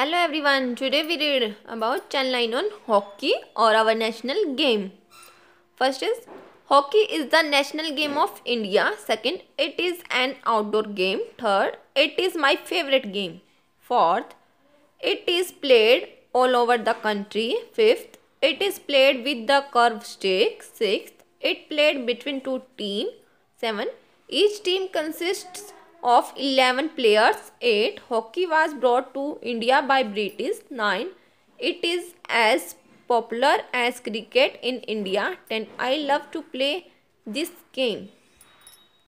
Hello everyone, today we read about channel on hockey or our national game. First is hockey is the national game of India. Second, it is an outdoor game. Third, it is my favorite game. Fourth, it is played all over the country. Fifth, it is played with the curved stick. Sixth, it played between two teams. Seven, each team consists of 11 players 8 hockey was brought to india by british 9 it is as popular as cricket in india 10 i love to play this game